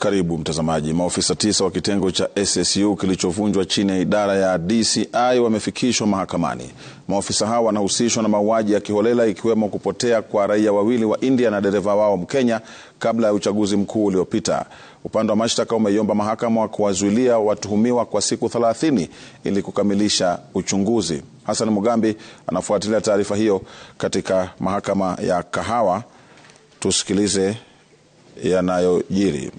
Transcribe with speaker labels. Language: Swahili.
Speaker 1: Karibu mtazamaji. Maofisa tisa wa kitengo cha SSU kilichovunjwa chini ya idara ya DCI wamefikishwa mahakamani. Maofisa hao wanahusishwa na mauaji ya kiholela ikiwemo kupotea kwa raia wawili wa India na dereva wao Mkenya kabla ya uchaguzi mkuu uliopita. Upande wa mashtaka umeiomba mahakama kuwazuilia watuhumiwa kwa siku 30 ili kukamilisha uchunguzi. Hassan Mugambi anafuatilia taarifa hiyo katika mahakama ya Kahawa. Tusikilize yanayojiri.